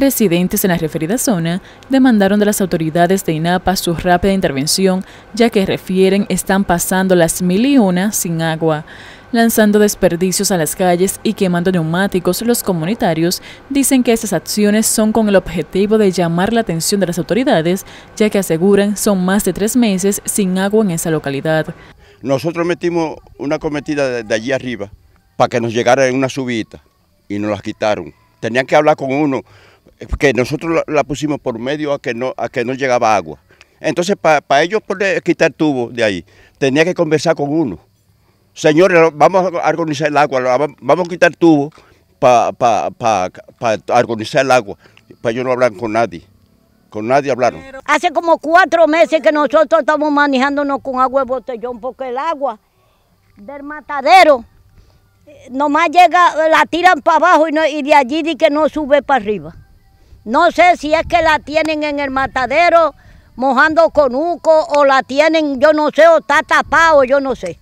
Residentes en la referida zona demandaron de las autoridades de INAPA su rápida intervención, ya que refieren están pasando las mil y una sin agua, lanzando desperdicios a las calles y quemando neumáticos. Los comunitarios dicen que estas acciones son con el objetivo de llamar la atención de las autoridades, ya que aseguran son más de tres meses sin agua en esa localidad. Nosotros metimos una cometida de allí arriba para que nos llegara en una subida y nos las quitaron. Tenían que hablar con uno, que nosotros la pusimos por medio a que no, a que no llegaba agua. Entonces, para ellos quitar tubo de ahí, tenía que conversar con uno. Señores, vamos a organizar el agua, vamos a quitar tubo para pa, el agua. Para ellos no hablan con nadie, con nadie hablaron. Hace como cuatro meses que nosotros estamos manejándonos con agua de botellón, porque el agua del matadero eh, nomás llega, la tiran para abajo y, y de allí dice que no sube para arriba. No sé si es que la tienen en el matadero mojando con uco o la tienen, yo no sé, o está tapado, yo no sé.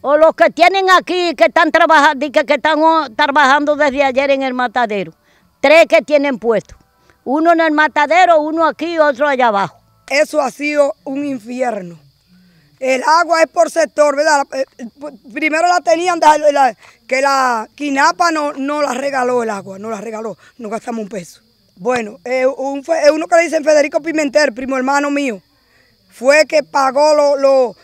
O los que tienen aquí que están trabajando, que, que están oh, trabajando desde ayer en el matadero. Tres que tienen puesto. Uno en el matadero, uno aquí y otro allá abajo. Eso ha sido un infierno. El agua es por sector, ¿verdad? Eh, eh, primero la tenían, que la Quinapa no, no la regaló el agua, no la regaló, no gastamos un peso. Bueno, es eh, eh, uno que le dicen Federico Pimentel, primo hermano mío, fue que pagó lo,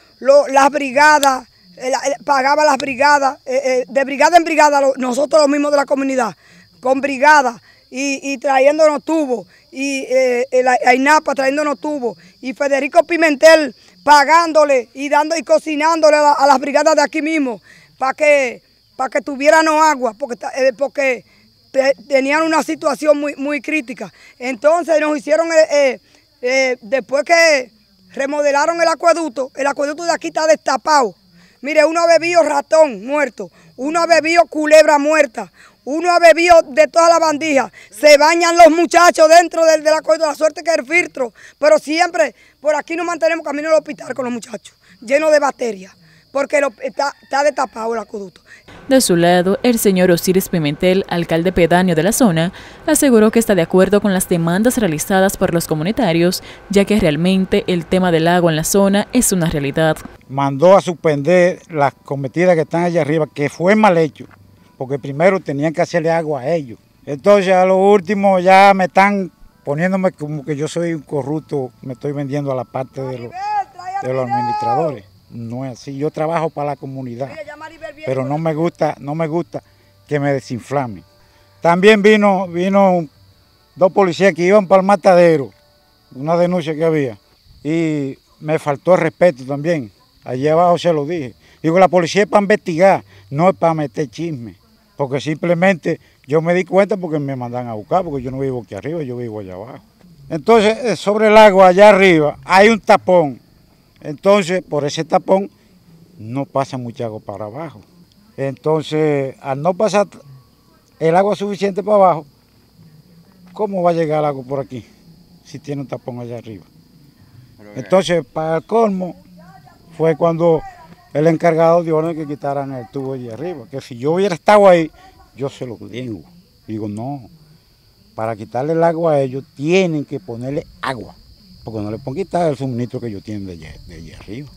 las brigadas, eh, pagaba las brigadas, de brigada en brigada, nosotros los mismos de la comunidad, con brigadas y, trayéndonos tubos, y la, INAPA trayéndonos tubos, y Federico Pimentel pagándole y dando y cocinándole a, las brigadas de aquí mismo, para que, para que tuviéramos agua, porque, porque tenían una situación muy, crítica. Entonces nos hicieron, eh, eh, eh, después que remodelaron el acueducto, el acueducto de aquí está destapado. Mire, uno ha bebido ratón muerto, uno ha bebido culebra muerta, uno ha bebido de toda la bandija. Se bañan los muchachos dentro del, acueducto, la suerte que es el filtro. Pero siempre, por aquí nos mantenemos camino al hospital con los muchachos, llenos de bacterias porque está, está destapado el acuduto. De su lado, el señor Osiris Pimentel, alcalde pedáneo de la zona, aseguró que está de acuerdo con las demandas realizadas por los comunitarios, ya que realmente el tema del agua en la zona es una realidad. Mandó a suspender las cometidas que están allá arriba, que fue mal hecho, porque primero tenían que hacerle agua a ellos. Entonces, a lo último, ya me están poniéndome como que yo soy un corrupto, me estoy vendiendo a la parte de los administradores no es así. Yo trabajo para la comunidad, pero no me gusta, no me gusta que me desinflamen. También vino, vino dos policías que iban para el matadero, una denuncia que había, y me faltó respeto también. Allí abajo se lo dije. Digo, la policía es para investigar, no es para meter chisme, porque simplemente yo me di cuenta porque me mandan a buscar, porque yo no vivo aquí arriba, yo vivo allá abajo. Entonces, eh, sobre el agua allá arriba hay un tapón entonces, por ese tapón no pasa mucha agua para abajo. Entonces, al no pasar el agua suficiente para abajo, ¿cómo va a llegar el agua por aquí? Si tiene un tapón allá arriba. Entonces, para el colmo, fue cuando el encargado dio que quitaran el tubo allá arriba. Que si yo hubiera estado ahí, yo se lo digo. Digo, no, para quitarle el agua a ellos tienen que ponerle agua. Cuando le pongo quitar el suministro que yo tengo de de allá arriba.